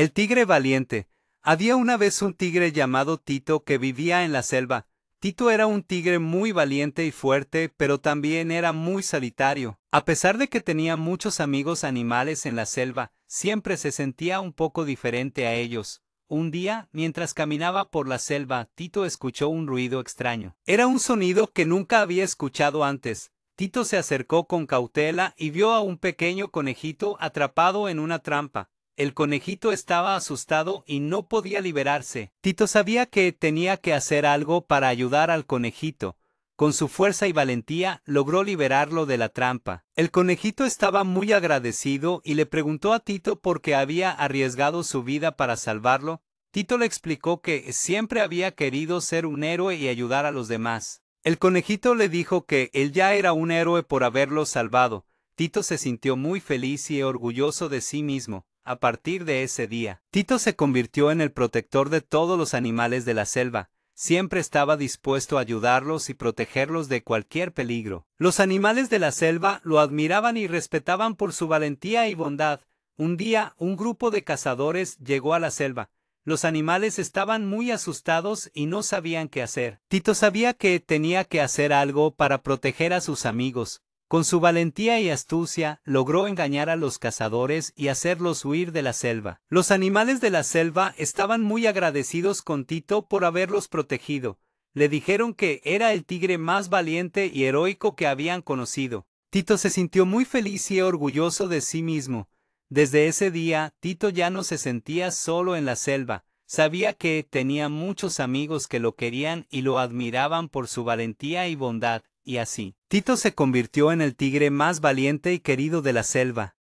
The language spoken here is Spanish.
El tigre valiente. Había una vez un tigre llamado Tito que vivía en la selva. Tito era un tigre muy valiente y fuerte, pero también era muy solitario. A pesar de que tenía muchos amigos animales en la selva, siempre se sentía un poco diferente a ellos. Un día, mientras caminaba por la selva, Tito escuchó un ruido extraño. Era un sonido que nunca había escuchado antes. Tito se acercó con cautela y vio a un pequeño conejito atrapado en una trampa. El conejito estaba asustado y no podía liberarse. Tito sabía que tenía que hacer algo para ayudar al conejito. Con su fuerza y valentía logró liberarlo de la trampa. El conejito estaba muy agradecido y le preguntó a Tito por qué había arriesgado su vida para salvarlo. Tito le explicó que siempre había querido ser un héroe y ayudar a los demás. El conejito le dijo que él ya era un héroe por haberlo salvado. Tito se sintió muy feliz y orgulloso de sí mismo. A partir de ese día, Tito se convirtió en el protector de todos los animales de la selva, siempre estaba dispuesto a ayudarlos y protegerlos de cualquier peligro. Los animales de la selva lo admiraban y respetaban por su valentía y bondad. Un día, un grupo de cazadores llegó a la selva. Los animales estaban muy asustados y no sabían qué hacer. Tito sabía que tenía que hacer algo para proteger a sus amigos. Con su valentía y astucia, logró engañar a los cazadores y hacerlos huir de la selva. Los animales de la selva estaban muy agradecidos con Tito por haberlos protegido. Le dijeron que era el tigre más valiente y heroico que habían conocido. Tito se sintió muy feliz y orgulloso de sí mismo. Desde ese día, Tito ya no se sentía solo en la selva. Sabía que tenía muchos amigos que lo querían y lo admiraban por su valentía y bondad y así, Tito se convirtió en el tigre más valiente y querido de la selva.